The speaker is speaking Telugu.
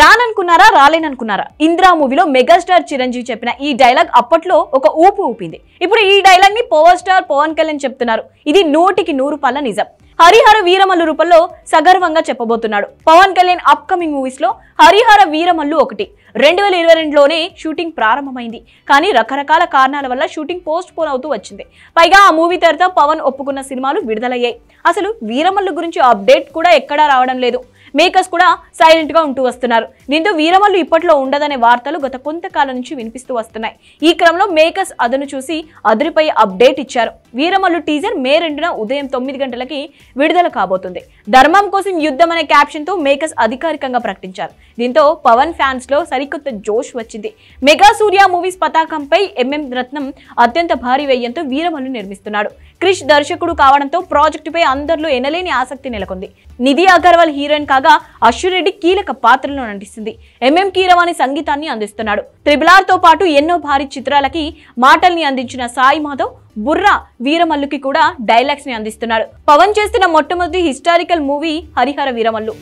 రాననుకున్నారా రాలేననుకున్నారా ఇందిరా మూవీలో మెగాస్టార్ చిరంజీవి చెప్పిన ఈ డైలాగ్ అప్పట్లో ఒక ఊపు ఊపింది ఇప్పుడు ఈ డైలాగ్ ని పవర్ స్టార్ పవన్ కళ్యాణ్ చెప్తున్నారు ఇది నూటికి నూరు పళ్ళ నిజం హరిహర వీరమల్లు రూపంలో సగర్వంగా చెప్పబోతున్నాడు పవన్ కళ్యాణ్ అప్కమింగ్ మూవీస్ లో హరిహర వీరమల్లు ఒకటి రెండు వేల ఇరవై రెండులోనే షూటింగ్ ప్రారంభమైంది కానీ రకరకాల కారణాల వల్ల షూటింగ్ పోస్ట్ పోన్ అవుతూ వచ్చింది పైగా ఆ మూవీ తర్వాత పవన్ ఒప్పుకున్న సినిమాలు విడుదలయ్యాయి అసలు వీరమల్లు గురించి అప్డేట్ కూడా ఎక్కడా రావడం లేదు మేకర్స్ కూడా సైలెంట్గా ఉంటూ వస్తున్నారు దీంతో వీరమల్లు ఇప్పట్లో ఉండదనే వార్తలు గత కొంతకాలం నుంచి వినిపిస్తూ వస్తున్నాయి ఈ క్రమంలో మేకర్స్ అదను చూసి అదిరిపై అప్డేట్ ఇచ్చారు వీరమల్లు టీజర్ మే రెండున ఉదయం తొమ్మిది గంటలకి విడుదల కాబోతుంది ధర్మం కోసం యుద్ధం అనే క్యాప్షన్తో మేకర్స్ అధికారికంగా ప్రకటించారు దీంతో పవన్ ఫ్యాన్స్లో సరికొత్త జోష్ వచ్చింది మెగా సూర్య మూవీస్ పతాకంపై ఎంఎం రత్నం అత్యంత భారీ వ్యయంతో వీరమల్లు నిర్మిస్తున్నాడు క్రిష్ దర్శకుడు కావడంతో పై అందరిలో ఎనలేని ఆసక్తి నెలకొంది నిధి అగర్వాల్ హీరోయిన్ కాగా అశ్వరెడ్డి కీలక పాత్రలో నటిస్తుంది ఎంఎం కీరవాణి సంగీతాన్ని అందిస్తున్నాడు తో పాటు ఎన్నో భారీ చిత్రాలకి మాటల్ని అందించిన సాయి మాధవ్ బుర్రా వీరమల్లుకి కూడా డైలాగ్స్ ని అందిస్తున్నారు పవన్ చేస్తున్న మొట్టమొదటి హిస్టారికల్ మూవీ హరిహర వీరమల్లు